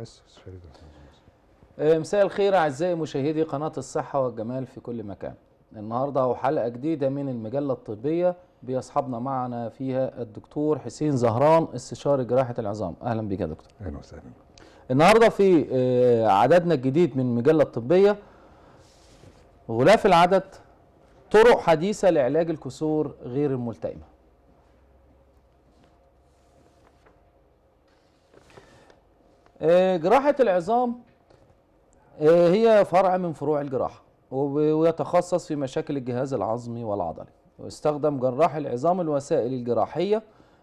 بس آه، مساء الخير اعزائي مشاهدي قناه الصحه والجمال في كل مكان النهارده وحلقه جديده من المجله الطبيه بيصحبنا معنا فيها الدكتور حسين زهران استشاري جراحه العظام اهلا بك يا دكتور اهلا وسهلا النهارده في آه، عددنا الجديد من المجله الطبيه غلاف العدد طرق حديثه لعلاج الكسور غير الملتئمه إيه، جراحة العظام إيه، هي فرع من فروع الجراحة ويتخصص في مشاكل الجهاز العظمي والعضلي واستخدم جراح العظام الوسائل الجراحية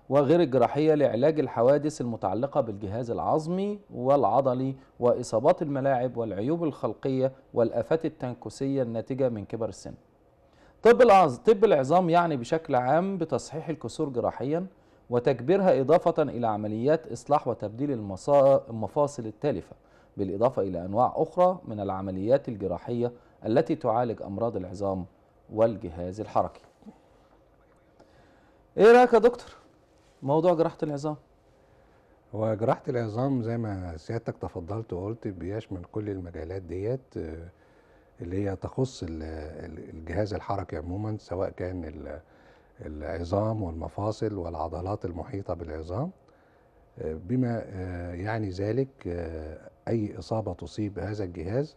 وغير الجراحية لعلاج الحوادث المتعلقة بالجهاز العظمي والعضلي وإصابات الملاعب والعيوب الخلقية والآفات التنكسية الناتجة من كبر السن طب العظام يعني بشكل عام بتصحيح الكسور جراحيا وتكبيرها إضافة إلى عمليات إصلاح وتبديل المفاصل التالفة بالإضافة إلى أنواع أخرى من العمليات الجراحية التي تعالج أمراض العظام والجهاز الحركي إيه رأيك يا دكتور موضوع جراحة العظام وجراحة العظام زي ما سيادتك تفضلت وقلت بيشمل كل المجالات ديت آه، اللي هي تخص الجهاز الحركي عموما سواء كان العظام والمفاصل والعضلات المحيطة بالعظام آه، بما آه، يعني ذلك آه، أي إصابة تصيب هذا الجهاز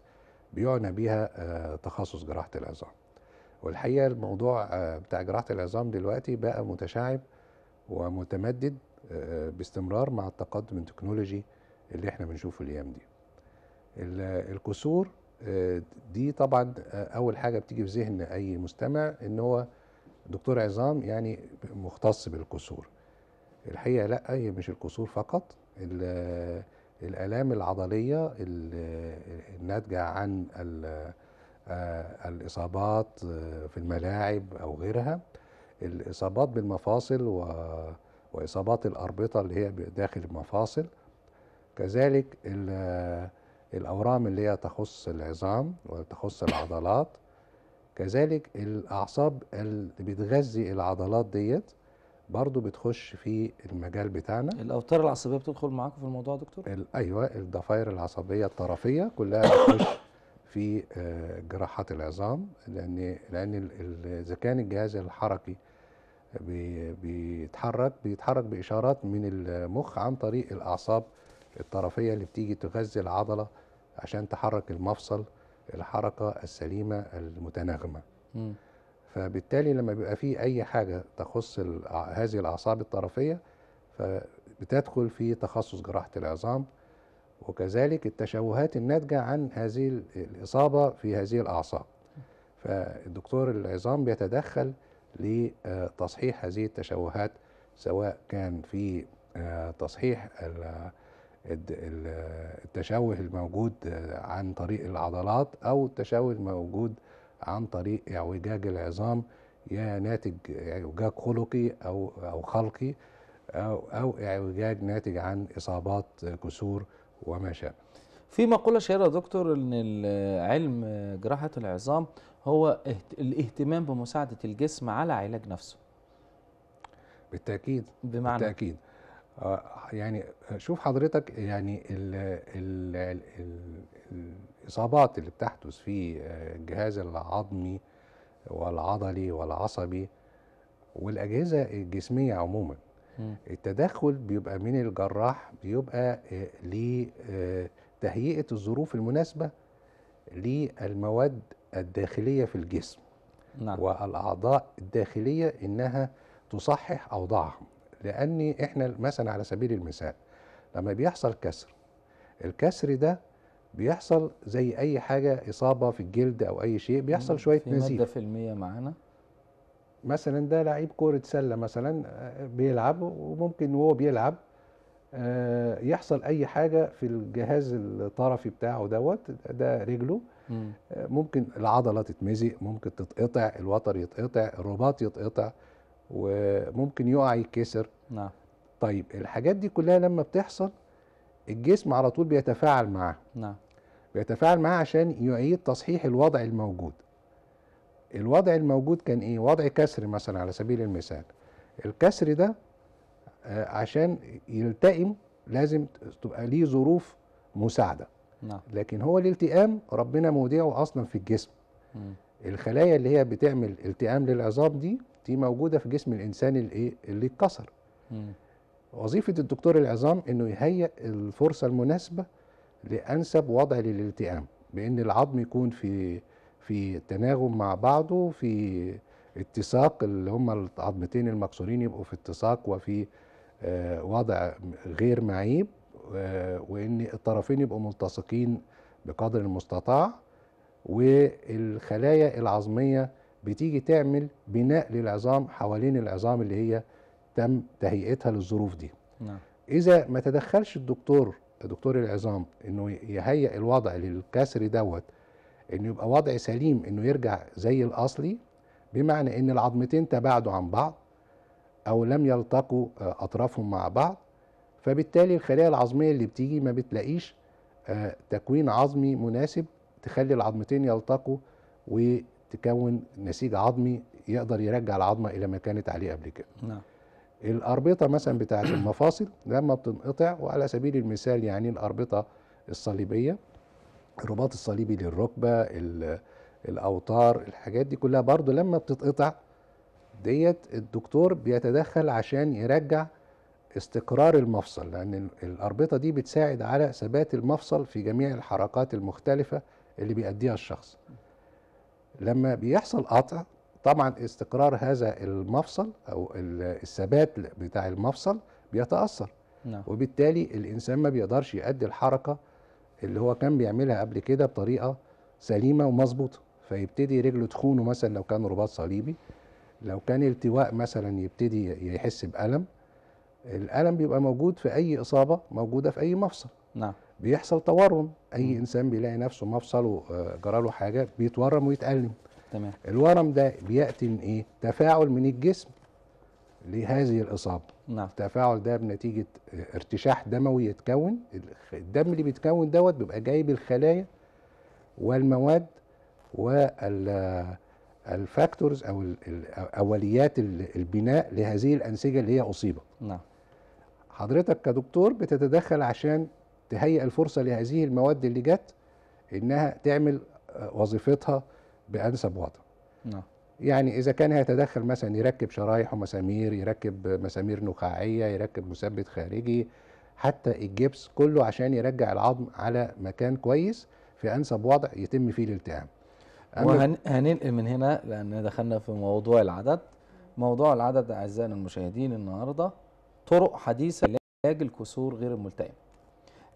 بيعنى بها تخصص جراحة العظام والحقيقة الموضوع بتاع جراحة العظام دلوقتي بقى متشعب ومتمدد باستمرار مع التقدم التكنولوجي اللي احنا بنشوفه الايام دي الكسور دي طبعا اول حاجه بتيجي في ذهن اي مستمع ان هو دكتور عظام يعني مختص بالكسور الحقيقه لا هي مش الكسور فقط الالام العضليه الناتجه عن آه، الاصابات آه، في الملاعب او غيرها الاصابات بالمفاصل واصابات الاربطه اللي هي داخل المفاصل كذلك الاورام اللي هي تخص العظام وتخص العضلات كذلك الاعصاب اللي بتغذي العضلات ديت برضو بتخش في المجال بتاعنا الاوتار العصبيه بتدخل معاكم في الموضوع دكتور ايوه الضفائر العصبيه الطرفيه كلها بتخش في آه، جراحات العظام لان لان اذا كان الجهاز الحركي بيتحرك بيتحرك باشارات من المخ عن طريق الاعصاب الطرفيه اللي بتيجي تغذي العضله عشان تحرك المفصل الحركه السليمه المتناغمه م. فبالتالي لما بيبقى في اي حاجه تخص هذه الاعصاب الطرفيه فبتدخل في تخصص جراحه العظام وكذلك التشوهات الناتجه عن هذه الاصابه في هذه الاعصاب فالدكتور العظام بيتدخل لتصحيح هذه التشوهات سواء كان في آه، تصحيح التشوه الموجود عن طريق العضلات او التشوه الموجود عن طريق اعوجاج العظام يا ناتج اعوجاج خلقي او او خلقي او او اعوجاج ناتج عن اصابات كسور وما شابه. في مقوله شهيره يا دكتور ان علم جراحه العظام هو الاهتمام بمساعده الجسم على علاج نفسه. بالتاكيد بمعنى بالتاكيد آه، يعني شوف حضرتك يعني الـ الـ الـ الـ الاصابات اللي بتحدث في آه، الجهاز العظمي والعضلي والعصبي والاجهزه الجسميه عموما التدخل بيبقى من الجراح بيبقى آه، لتهيئه الظروف المناسبه للمواد الداخليه في الجسم نعم. والاعضاء الداخليه انها تصحح اوضاعهم لأني إحنا مثلا على سبيل المثال لما بيحصل كسر الكسر ده بيحصل زي أي حاجة إصابة في الجلد أو أي شيء بيحصل شوية في نزيف مادة في المية معانا مثلا ده لعيب كرة سلة مثلا آه، بيلعب وممكن وهو بيلعب آه، يحصل اي حاجه في الجهاز الطرفي بتاعه دوت ده رجله آه، ممكن العضله تتمزق ممكن تتقطع الوتر يتقطع الرباط يتقطع وممكن يقع يتكسر نعم طيب الحاجات دي كلها لما بتحصل الجسم على طول بيتفاعل معاها نعم بيتفاعل معاها عشان يعيد تصحيح الوضع الموجود الوضع الموجود كان ايه وضع كسر مثلا على سبيل المثال الكسر ده آه، عشان يلتئم لازم تبقى ليه ظروف مساعده نعم. لكن هو الالتئام ربنا مودعه اصلا في الجسم م. الخلايا اللي هي بتعمل التئام للعظام دي دي موجوده في جسم الانسان الايه اللي اتكسر وظيفه الدكتور العظام انه يهيئ الفرصه المناسبه لانسب وضع للالتئام بان العظم يكون في في تناغم مع بعضه في اتساق اللي هما العظمتين المكسورين يبقوا في اتساق وفي آه، وضع غير معيب آه، وان الطرفين يبقوا ملتصقين بقدر المستطاع والخلايا العظميه بتيجي تعمل بناء للعظام حوالين العظام اللي هي تم تهيئتها للظروف دي نعم. اذا ما تدخلش الدكتور دكتور العظام انه يهيئ الوضع للكسر دوت انه يبقى وضع سليم انه يرجع زي الاصلي بمعنى ان العظمتين تباعدوا عن بعض او لم يلتقوا آه، اطرافهم مع بعض فبالتالي الخلايا العظميه اللي بتيجي ما بتلاقيش آه، تكوين عظمي مناسب تخلي العظمتين يلتقوا وتكون نسيج عظمي يقدر يرجع العظمه الى ما كانت عليه قبل كده نعم. الأربطة مثلا بتاعة المفاصل لما بتنقطع وعلى سبيل المثال يعني الأربطة الصليبية الرباط الصليبي للركبة الأوتار الحاجات دي كلها برضو لما بتتقطع ديت الدكتور بيتدخل عشان يرجع استقرار المفصل لأن الأربطة دي بتساعد على ثبات المفصل في جميع الحركات المختلفة اللي بيأديها الشخص لما بيحصل قطع طبعا استقرار هذا المفصل او الثبات بتاع المفصل بيتاثر نعم. وبالتالي الانسان ما بيقدرش يؤدي الحركه اللي هو كان بيعملها قبل كده بطريقه سليمه ومظبوطه فيبتدي رجله تخونه مثلا لو كان رباط صليبي لو كان التواء مثلا يبتدي يحس بالم الالم بيبقى موجود في اي اصابه موجوده في اي مفصل نعم بيحصل تورم اي م. انسان بيلاقي نفسه مفصله آه، جرى له حاجه بيتورم ويتالم تمام الورم ده بياتي من ايه تفاعل من الجسم لهذه الاصابه نعم التفاعل ده بنتيجه ارتشاح دموي يتكون الدم اللي بيتكون دوت بيبقى جايب الخلايا والمواد والفاكتورز او اوليات البناء لهذه الانسجه اللي هي اصيبت نعم حضرتك كدكتور بتتدخل عشان تهيئ الفرصه لهذه المواد اللي جت انها تعمل وظيفتها بانسب وضع نعم يعني اذا كان هيتدخل مثلا يركب شرايح ومسامير يركب مسامير نخاعيه يركب مثبت خارجي حتى الجبس كله عشان يرجع العظم على مكان كويس في انسب وضع يتم فيه الالتئام وهننقل من هنا لان دخلنا في موضوع العدد موضوع العدد اعزائنا المشاهدين النهارده طرق حديثه لعلاج الكسور غير الملتئمه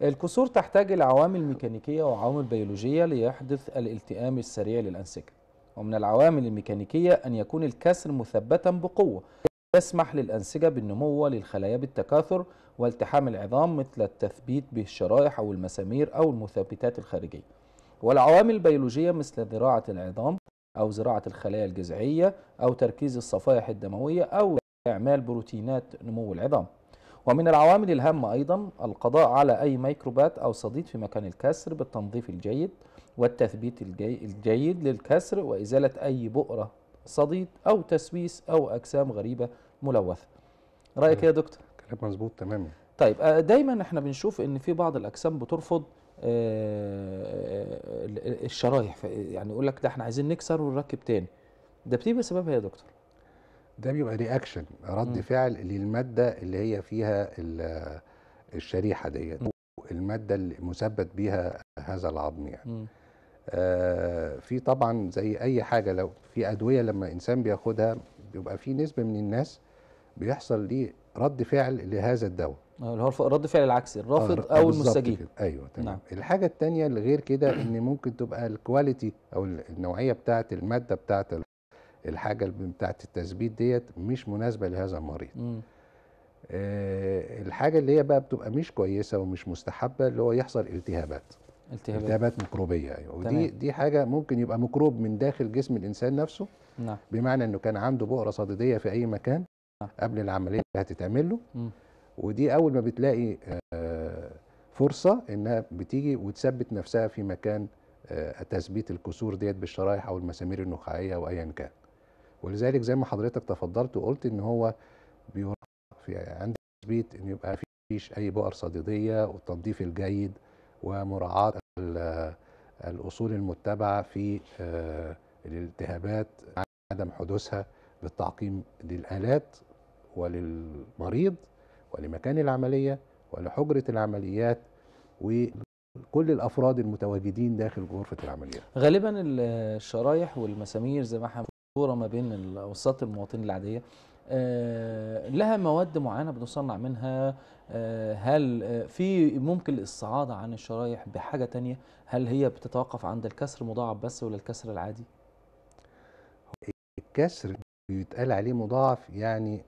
الكسور تحتاج إلى عوامل ميكانيكية وعوامل بيولوجية ليحدث الالتئام السريع للأنسجة ومن العوامل الميكانيكية أن يكون الكسر مثبتا بقوة يسمح للأنسجة بالنمو للخلايا بالتكاثر والتحام العظام مثل التثبيت بالشرائح أو المسامير أو المثبتات الخارجية والعوامل البيولوجية مثل زراعه العظام أو زراعة الخلايا الجذعية أو تركيز الصفائح الدموية أو اعمال بروتينات نمو العظام ومن العوامل الهامة أيضا القضاء على أي ميكروبات أو صديد في مكان الكسر بالتنظيف الجيد والتثبيت الجي الجيد للكسر وإزالة أي بؤرة صديد أو تسويس أو أجسام غريبة ملوثة رأيك يا دكتور؟ كلام مظبوط تماما طيب آه، دايما احنا بنشوف ان في بعض الاجسام بترفض آه، الشرايح يعني يقول لك ده احنا عايزين نكسر ونركب تاني ده بتيجي بسببها يا دكتور ده بيبقى رياكشن رد م. فعل للماده اللي هي فيها الشريحه ديت الماده اللي مثبت بيها هذا العظم يعني آه في طبعا زي اي حاجه لو في ادويه لما الانسان بياخدها بيبقى في نسبه من الناس بيحصل ليه رد فعل لهذا الدواء آه، اللي هو رد فعل العكسي الرافض آه، او المستجيب ايوه تمام نعم. الحاجه الثانيه اللي غير كده ان ممكن تبقى الكواليتي او النوعيه بتاعه الماده بتاعه الحاجه بتاعه التثبيت ديت مش مناسبه لهذا المريض آه الحاجه اللي هي بقى بتبقى مش كويسه ومش مستحبه اللي هو يحصل التهابات التهابات, التهابات ميكروبيه ايوه ودي دي حاجه ممكن يبقى ميكروب من داخل جسم الانسان نفسه نعم. بمعنى انه كان عنده بؤره صديديه في اي مكان نعم. قبل العمليه اللي هتتعمل له ودي اول ما بتلاقي آه فرصه انها بتيجي وتثبت نفسها في مكان آه، تثبيت الكسور ديت بالشرايح او المسامير النخاعيه او ايا كان ولذلك زي ما حضرتك تفضلت وقلت ان هو في عند تثبيت ان يبقى فيش اي بؤر صديديه والتنظيف الجيد ومراعاه الاصول المتبعه في آه، الالتهابات عدم حدوثها بالتعقيم للالات وللمريض ولمكان العمليه ولحجره العمليات وكل الافراد المتواجدين داخل غرفه العمليات. غالبا الشرايح والمسامير زي ما احنا مشهوره ما بين اوساط المواطنين العاديه آه، لها مواد معينه بنصنع منها آه، هل في ممكن الاستعاضه عن الشرايح بحاجه تانية هل هي بتتوقف عند الكسر مضاعف بس ولا الكسر العادي الكسر بيتقال عليه مضاعف يعني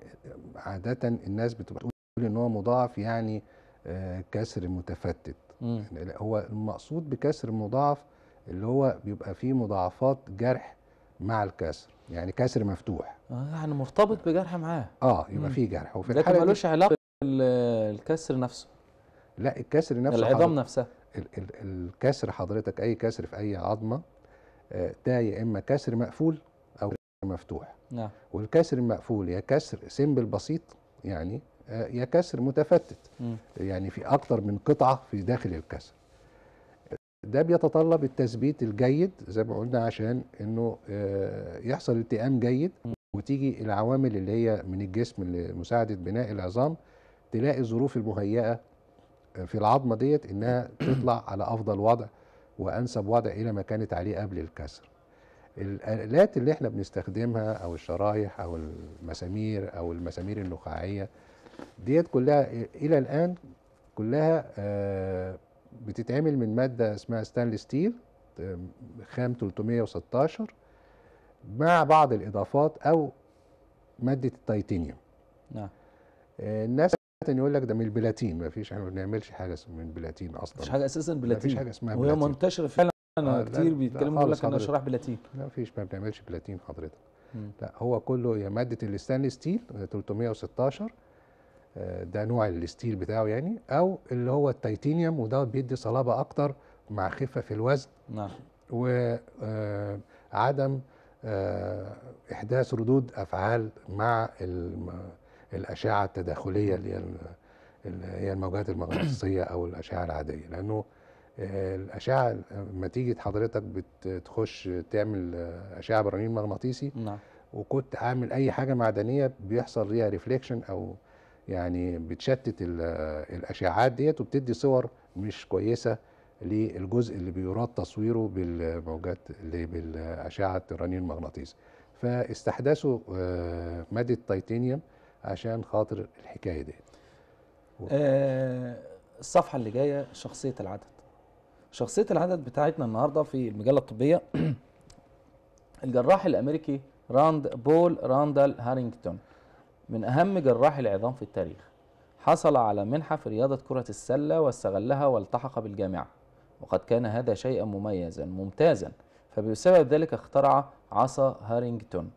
عاده الناس بتبقى تقول ان هو مضاعف يعني آه، كسر متفتت يعني هو المقصود بكسر مضاعف اللي هو بيبقى فيه مضاعفات جرح مع الكسر يعني كسر مفتوح آه، يعني مرتبط بجرح معاه اه يبقى في جرح وفي لكن ملوش علاقه الكسر نفسه لا الكسر نفسه العظام نفسها الكسر حضرتك اي كسر في اي عظمه آه، ده يا اما كسر مقفول او كسر مفتوح نعم والكسر المقفول يا كسر سمبل بسيط يعني آه، يا كسر متفتت م. يعني في اكتر من قطعه في داخل الكسر ده بيتطلب التثبيت الجيد زي ما قلنا عشان انه آه، يحصل التئام جيد وتيجي العوامل اللي هي من الجسم لمساعده بناء العظام تلاقي الظروف المهيئه آه، في العظمه ديت انها تطلع على افضل وضع وانسب وضع الى ما كانت عليه قبل الكسر. الالات اللي احنا بنستخدمها او الشرايح او المسامير او المسامير النخاعيه ديت كلها الى الان كلها آه بتتعمل من ماده اسمها ستانلي ستيل خام 316 مع بعض الاضافات او ماده التيتانيوم نعم آه، الناس يقول لك ده من البلاتين ما فيش احنا ما بنعملش حاجه من البلاتين اصلا مش حاجه اساسا بلاتين مفيش حاجه اسمها بلاتين وهي منتشره فعلا انا كتير بيتكلموا يقول لك انا شراح بلاتين لا مفيش ما بنعملش بلاتين حضرتك لا هو كله يا ماده الاستانلس ستيل 316 آه، ده نوع الستيل بتاعه يعني او اللي هو التيتانيوم وده بيدي صلابه اكتر مع خفه في الوزن نعم وعدم آه، آه، احداث ردود افعال مع الاشعه التداخليه اللي هي الموجات المغناطيسيه او الاشعه العاديه لانه الاشعه لما تيجي حضرتك بتخش تعمل اشعه برنامج مغناطيسي نعم وكنت عامل اي حاجه معدنيه بيحصل ليها ريفليكشن او يعني بتشتت الاشعاعات ديت وبتدي صور مش كويسه للجزء اللي بيراد تصويره بالموجات اللي بالاشعه الرنين المغناطيسي فاستحدثوا آه، ماده تيتانيوم عشان خاطر الحكايه دي آه الصفحه اللي جايه شخصيه العدد شخصيه العدد بتاعتنا النهارده في المجله الطبيه الجراح الامريكي راند بول راندال هارينجتون من أهم جراح العظام في التاريخ حصل على منحة في رياضة كرة السلة واستغلها والتحق بالجامعة وقد كان هذا شيئا مميزا ممتازا فبسبب ذلك اخترع عصا هارينجتون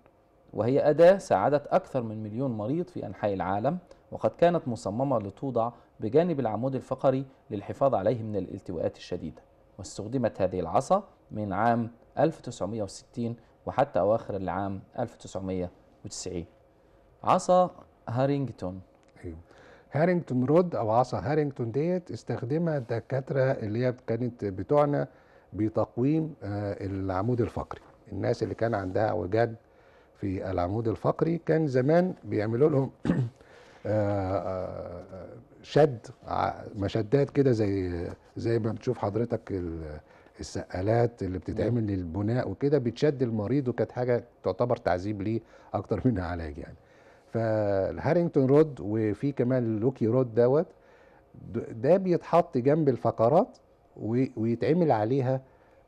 وهي أداة ساعدت أكثر من مليون مريض في أنحاء العالم وقد كانت مصممة لتوضع بجانب العمود الفقري للحفاظ عليه من الالتواءات الشديدة واستخدمت هذه العصا من عام 1960 وحتى أواخر العام 1990 عصا هارينجتون ايوه هارينجتون رود او عصا هارينجتون ديت استخدمها الدكاتره اللي هي كانت بتوعنا بتقويم آه، العمود الفقري الناس اللي كان عندها وجد في العمود الفقري كان زمان بيعملوا لهم آه، آه، شد مشدات كده زي زي ما بتشوف حضرتك السقالات اللي بتتعمل نعم. للبناء وكده بتشد المريض وكانت حاجه تعتبر تعذيب ليه اكتر منها علاج يعني فالهارينجتون رود وفي كمان اللوكي رود دوت ده بيتحط جنب الفقرات ويتعمل عليها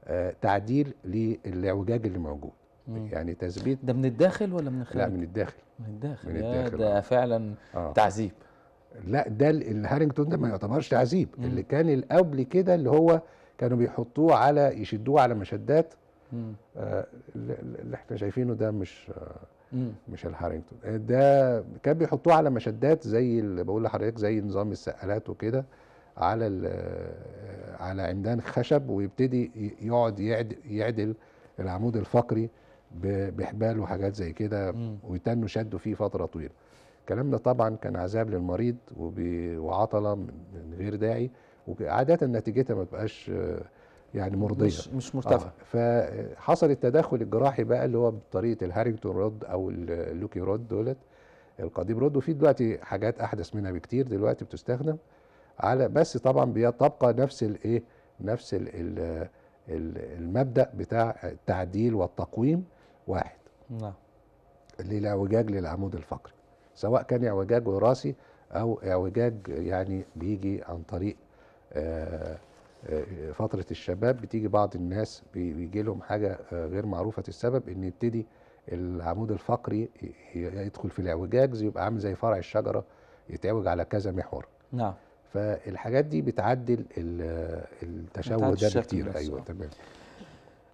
آه، تعديل للاعوجاج اللي موجود مم. يعني تثبيت ده من الداخل ولا من الخارج؟ لا من الداخل من الداخل, من الداخل ده, ده آه. فعلا آه. تعذيب لا ده الهارينجتون ده ما يعتبرش تعذيب مم. اللي كان القبل كده اللي هو كانوا بيحطوه على يشدوه على مشدات آه اللي احنا شايفينه ده مش آه مم. مش الهارينجتون آه، ده كان بيحطوه على مشدات زي اللي بقول لحضرتك زي نظام السقالات وكده على آه، على عمدان خشب ويبتدي يقعد يعدل, العمود الفقري بحبال وحاجات زي كده ويتنوا شدوا فيه فتره طويله الكلام ده طبعا كان عذاب للمريض وعطله من غير داعي وعاده نتيجتها ما تبقاش آه، يعني مرضيه مش, مش مرتفعه آه فحصل التدخل الجراحي بقى اللي هو بطريقه الهارينجتون رود او اللوكي رود دولت القديم رود وفي دلوقتي حاجات احدث منها بكتير دلوقتي بتستخدم على بس طبعا بيطبق نفس الايه نفس الـ الـ المبدا بتاع التعديل والتقويم واحد نعم للاعوجاج للعمود الفقري سواء كان اعوجاج وراثي او اعوجاج يعني بيجي عن طريق آه فتره الشباب بتيجي بعض الناس بيجي لهم حاجه آه، غير معروفه السبب ان يبتدي العمود الفقري يدخل في الاعوجاج يبقى عامل زي فرع الشجره يتعوج على كذا محور نعم فالحاجات دي بتعدل التشوه ده كتير ايوه تمام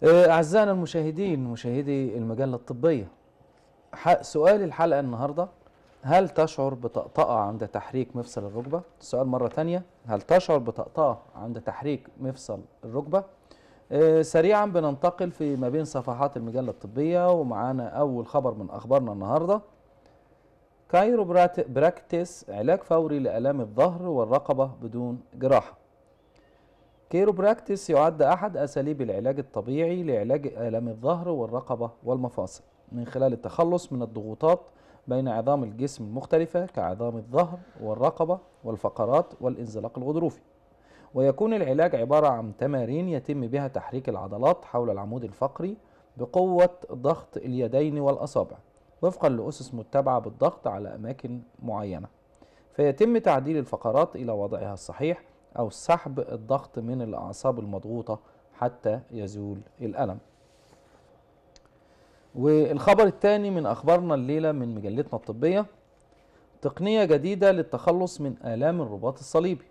آه، اعزائنا المشاهدين مشاهدي المجله الطبيه سؤال الحلقه النهارده هل تشعر بطقطقة عند تحريك مفصل الركبة؟ السؤال مرة تانية هل تشعر بطقطقة عند تحريك مفصل الركبة؟ آه، سريعا بننتقل في ما بين صفحات المجلة الطبية ومعانا أول خبر من أخبارنا النهاردة كايروبراكتس علاج فوري لآلام الظهر والرقبة بدون جراحة براكتس يعد أحد أساليب العلاج الطبيعي لعلاج آلام الظهر والرقبة والمفاصل من خلال التخلص من الضغوطات بين عظام الجسم المختلفة كعظام الظهر والرقبة والفقرات والانزلاق الغضروفي ويكون العلاج عبارة عن تمارين يتم بها تحريك العضلات حول العمود الفقري بقوة ضغط اليدين والأصابع وفقا لأسس متبعة بالضغط على أماكن معينة فيتم تعديل الفقرات إلى وضعها الصحيح أو سحب الضغط من الأعصاب المضغوطة حتى يزول الألم والخبر الثاني من أخبارنا الليلة من مجلتنا الطبية تقنية جديدة للتخلص من آلام الرباط الصليبي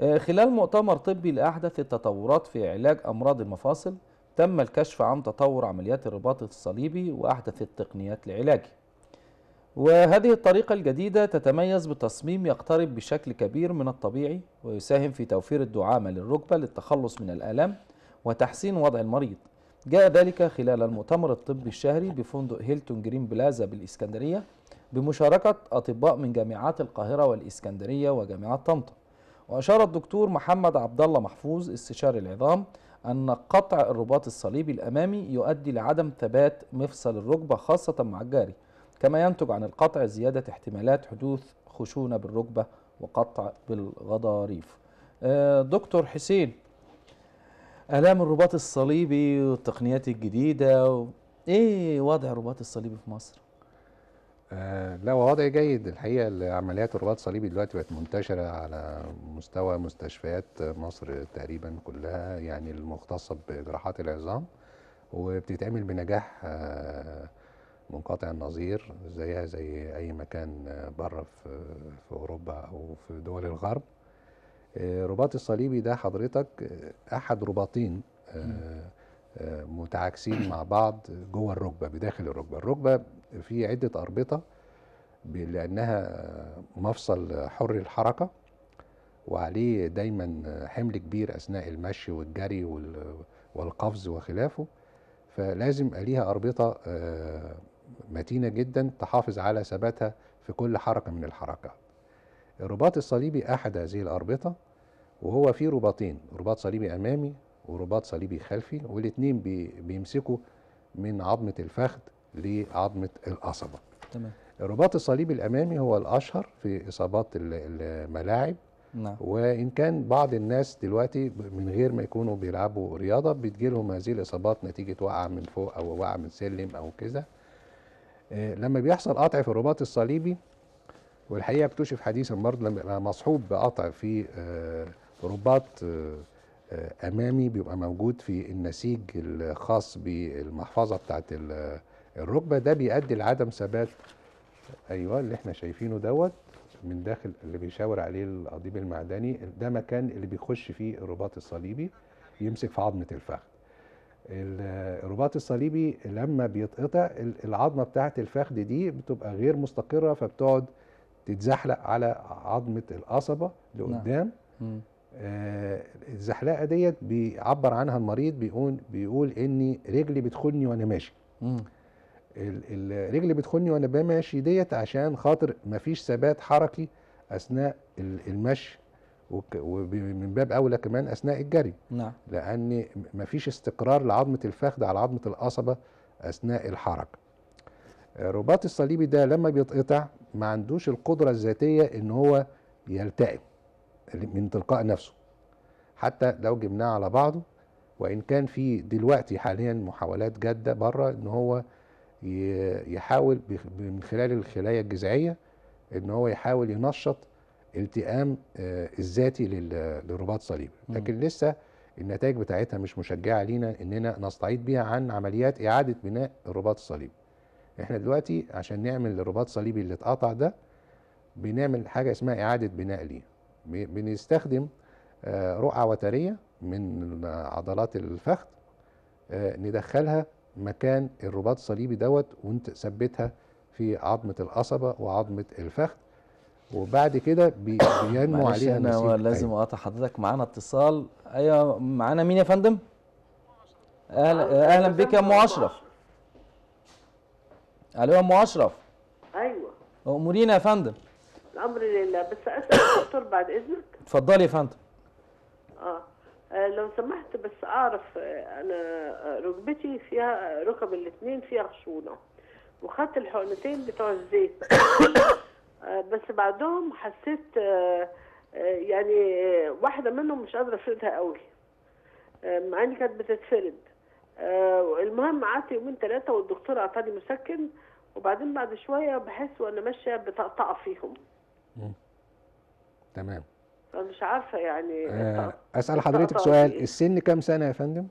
آه، خلال مؤتمر طبي لأحدث التطورات في علاج أمراض المفاصل تم الكشف عن تطور عمليات الرباط الصليبي وأحدث التقنيات لعلاجه وهذه الطريقة الجديدة تتميز بتصميم يقترب بشكل كبير من الطبيعي ويساهم في توفير الدعامة للركبة للتخلص من الآلام وتحسين وضع المريض جاء ذلك خلال المؤتمر الطبي الشهري بفندق هيلتون جرين بلازا بالإسكندرية بمشاركة أطباء من جامعات القاهرة والإسكندرية وجامعات طنطا وأشار الدكتور محمد عبد الله محفوظ استشاري العظام أن قطع الرباط الصليبي الأمامي يؤدي لعدم ثبات مفصل الركبة خاصة مع الجاري كما ينتج عن القطع زيادة احتمالات حدوث خشونة بالركبة وقطع بالغضاريف آه، دكتور حسين آلام الرباط الصليبي والتقنيات الجديدة و... إيه وضع الرباط الصليبي في مصر؟ آه لا هو وضع جيد الحقيقة عمليات الرباط الصليبي دلوقتي بقت منتشرة على مستوى مستشفيات مصر تقريبا كلها يعني المختصة بجراحات العظام وبتتعمل بنجاح آه منقطع النظير زيها زي أي مكان آه، بره في أوروبا أو في دول الغرب الرباط آه، الصليبي ده حضرتك آه، احد رباطين آه، متعاكسين مع بعض جوه الركبه بداخل الركبه الركبه في عده اربطه لانها مفصل حر الحركه وعليه دايما حمل كبير اثناء المشي والجري والقفز وخلافه فلازم ليها اربطه متينه جدا تحافظ على ثباتها في كل حركه من الحركات الرباط الصليبي أحد هذه الأربطة وهو فيه رباطين رباط صليبي أمامي ورباط صليبي خلفي بي بيمسكوا من عظمة الفخذ لعظمة القصبة تمام الرباط الصليبي الأمامي هو الأشهر في إصابات الملاعب نعم. وإن كان بعض الناس دلوقتي من غير ما يكونوا بيلعبوا رياضة بتجيلهم هذه الإصابات نتيجة وقعة من فوق أو وقعة من سلم أو كذا آه، لما بيحصل قطع في الرباط الصليبي والحقيقه اكتشف حديثا برضه لما يبقى مصحوب بقطع في آه، رباط آه، آه، امامي بيبقى موجود في النسيج الخاص بالمحفظه بتاعت الركبه ده بيؤدي لعدم ثبات ايوه اللي احنا شايفينه دوت من داخل اللي بيشاور عليه القضيب المعدني ده مكان اللي بيخش فيه الرباط الصليبي يمسك في عظمه الفخذ الرباط الصليبي لما بيتقطع العظمه بتاعه الفخذ دي بتبقى غير مستقره فبتقعد تتزحلق على عظمه القصبه لقدام نعم. آه الزحلقه ديت بيعبر عنها المريض بيقول بيقول ان رجلي بتخني وانا ماشي الرجل بتخني وانا ماشي ديت عشان خاطر مفيش ثبات حركي اثناء المشي ومن باب اولى كمان اثناء الجري نعم لان مفيش استقرار لعظمه الفخذ على عظمه القصبه اثناء الحركه آه، رباط الصليبي ده لما بيتقطع ما عندوش القدرة الذاتية ان هو يلتئم من تلقاء نفسه حتى لو جبناه على بعضه وان كان في دلوقتي حاليا محاولات جادة بره ان هو يحاول من خلال الخلايا الجذعية ان هو يحاول ينشط التئام آه، الذاتي للرباط الصليبي لكن لسه النتائج بتاعتها مش مشجعه لينا اننا نستعيد بيها عن عمليات اعاده بناء الرباط الصليبي احنا دلوقتي عشان نعمل الرباط صليبي اللي اتقطع ده بنعمل حاجه اسمها اعاده بناء ليه بنستخدم آه، رقعه وتريه من عضلات الفخذ آه، ندخلها مكان الرباط الصليبي دوت ونثبتها في عظمه القصبه وعظمه الفخذ وبعد كده بينمو عليها انا لازم أيوة. اقطع حضرتك معانا اتصال ايوه معانا مين يا فندم؟ اهلا اهلا بك يا ام اشرف يعني الو ام اشرف ايوه امورينا يا فندم الامر لله بس اسال الدكتور بعد اذنك اتفضلي يا فندم اه, آه، لو سمحت بس اعرف آه، انا آه، ركبتي فيها ركب الاثنين فيها خشونه وخدت الحقنتين بتوع الزيت بس بعدهم حسيت يعني واحده منهم مش قادره افردها قوي مع اني كانت بتتفرد آه، المهم قعدت يومين ثلاثه والدكتور اعطاني مسكن وبعدين بعد شويه بحس وانا ماشيه بطقطقه فيهم تمام مش عارفه يعني آه اسال حضرتك سؤال فيه. السن كام سنه يا فندم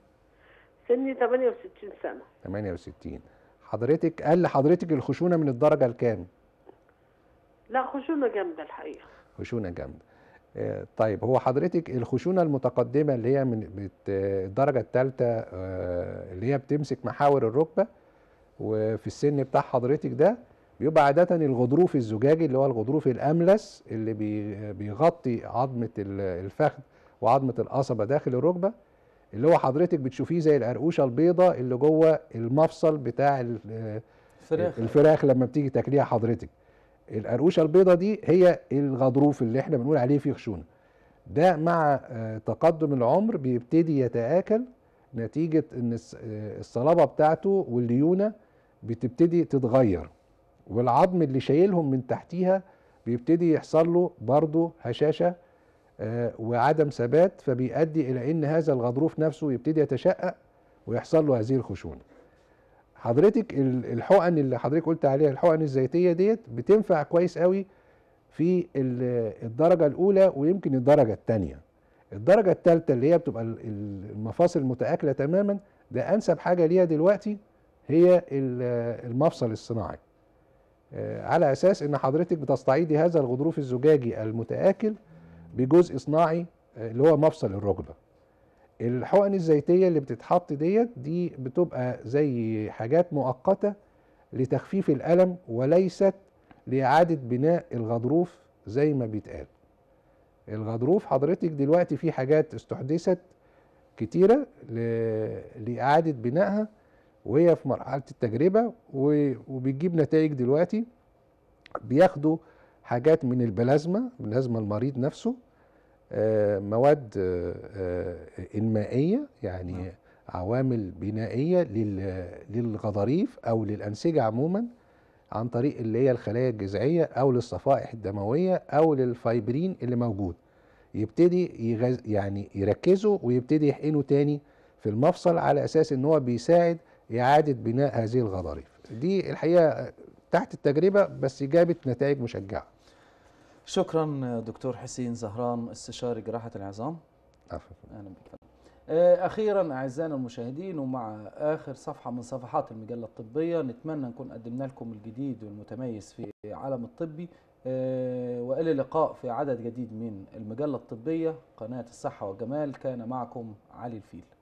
سني 68 سنه 68 حضرتك قال لحضرتك الخشونه من الدرجه الكام لا خشونه جامده الحقيقه خشونه جامده آه، طيب هو حضرتك الخشونه المتقدمه اللي هي من الدرجه الثالثه آه، اللي هي بتمسك محاور الركبه وفي السن بتاع حضرتك ده بيبقى عاده الغضروف الزجاجي اللي هو الغضروف الاملس اللي بيغطي عظمه الفخذ وعظمه القصبه داخل الركبه اللي هو حضرتك بتشوفيه زي القرقوشه البيضاء اللي جوه المفصل بتاع الفراخ الفراخ لما بتيجي تاكليها حضرتك القرقوشه البيضه دي هي الغضروف اللي احنا بنقول عليه فيه خشونه ده مع آه، تقدم العمر بيبتدي يتآكل نتيجة ان آه، الصلابة بتاعته والليونة بتبتدي تتغير والعظم اللي شايلهم من تحتيها بيبتدي يحصل له برضه هشاشة آه، وعدم ثبات فبيؤدي الى ان هذا الغضروف نفسه يبتدي يتشقق ويحصل له هذه الخشونه حضرتك الحقن اللي حضرتك قلت عليها الحقن الزيتيه ديت بتنفع كويس قوي في الدرجه الاولى ويمكن الدرجه الثانيه الدرجه الثالثه اللي هي بتبقى المفاصل المتاكله تماما ده انسب حاجه ليها دلوقتي هي المفصل الصناعي آه، على اساس ان حضرتك بتستعيدي هذا الغضروف الزجاجي المتاكل بجزء صناعي آه، اللي هو مفصل الركبه الحقن الزيتيه اللي بتتحط ديت دي بتبقى زي حاجات مؤقته لتخفيف الالم وليست لاعاده بناء الغضروف زي ما بيتقال الغضروف حضرتك دلوقتي في حاجات استحدثت كتيره لاعاده بنائها وهي في مرحله التجربه وبتجيب نتائج دلوقتي بياخدوا حاجات من البلازما بلازما المريض نفسه آه، مواد آه، آه، انمائيه يعني نعم. عوامل بنائيه للغضاريف او للانسجه عموما عن طريق اللي هي الخلايا الجذعيه او للصفائح الدمويه او للفايبرين اللي موجود يبتدي يغز يعني يركزه ويبتدي يحقنه تاني في المفصل على اساس ان هو بيساعد اعاده بناء هذه الغضاريف دي الحقيقه تحت التجربه بس جابت نتائج مشجعه شكرا دكتور حسين زهران استشاري جراحة العظام أهلا بك آه، أخيرا أعزائنا المشاهدين ومع آخر صفحة من صفحات المجلة الطبية نتمنى نكون قدمنا لكم الجديد والمتميز في عالم الطبي آه، وإلى اللقاء في عدد جديد من المجلة الطبية قناة الصحة والجمال كان معكم علي الفيل